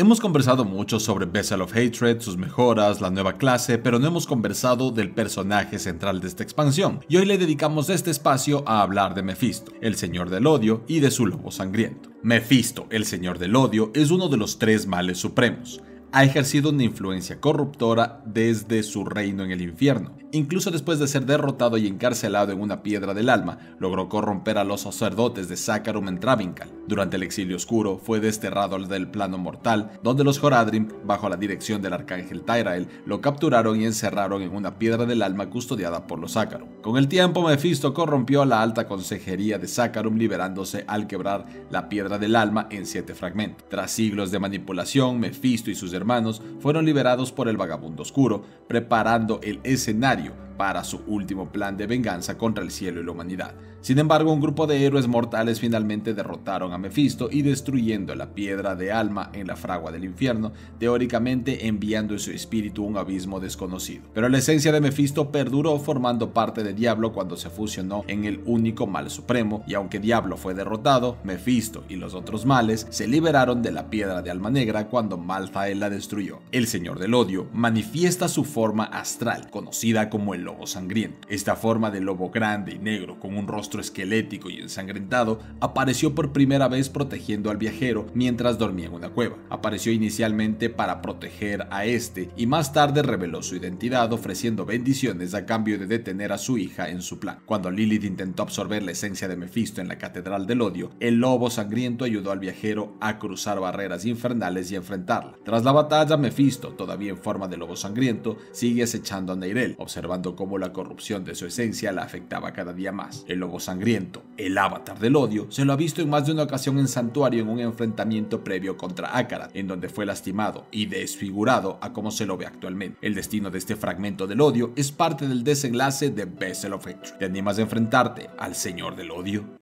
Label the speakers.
Speaker 1: Hemos conversado mucho sobre Vessel of Hatred, sus mejoras, la nueva clase, pero no hemos conversado del personaje central de esta expansión, y hoy le dedicamos este espacio a hablar de Mephisto, el señor del odio y de su lobo sangriento. Mephisto, el señor del odio, es uno de los tres males supremos ha ejercido una influencia corruptora desde su reino en el infierno. Incluso después de ser derrotado y encarcelado en una piedra del alma, logró corromper a los sacerdotes de Sácarum en Travincal. Durante el exilio oscuro, fue desterrado del plano mortal, donde los joradrim bajo la dirección del arcángel Tyrael, lo capturaron y encerraron en una piedra del alma custodiada por los Sácarum. Con el tiempo, Mephisto corrompió a la alta consejería de Sácarum, liberándose al quebrar la piedra del alma en siete fragmentos. Tras siglos de manipulación, Mephisto y sus hermanos fueron liberados por el vagabundo oscuro, preparando el escenario para su último plan de venganza contra el cielo y la humanidad. Sin embargo, un grupo de héroes mortales finalmente derrotaron a Mephisto y destruyendo la piedra de alma en la fragua del infierno, teóricamente enviando su espíritu a un abismo desconocido. Pero la esencia de Mefisto perduró formando parte de Diablo cuando se fusionó en el único mal supremo, y aunque Diablo fue derrotado, Mefisto y los otros males se liberaron de la piedra de alma negra cuando Malthael la destruyó. El Señor del Odio manifiesta su forma astral, conocida como el lobo sangriento. Esta forma de lobo grande y negro con un rostro esquelético y ensangrentado apareció por primera vez protegiendo al viajero mientras dormía en una cueva. Apareció inicialmente para proteger a este y más tarde reveló su identidad ofreciendo bendiciones a cambio de detener a su hija en su plan. Cuando Lilith intentó absorber la esencia de Mephisto en la Catedral del Odio, el lobo sangriento ayudó al viajero a cruzar barreras infernales y enfrentarla. Tras la batalla, Mephisto, todavía en forma de lobo sangriento, sigue acechando a Neirel, observando como la corrupción de su esencia la afectaba cada día más. El lobo sangriento, el avatar del odio, se lo ha visto en más de una ocasión en Santuario en un enfrentamiento previo contra Akarat, en donde fue lastimado y desfigurado a como se lo ve actualmente. El destino de este fragmento del odio es parte del desenlace de Bessel of Hatred. ¿Te animas a enfrentarte al Señor del Odio?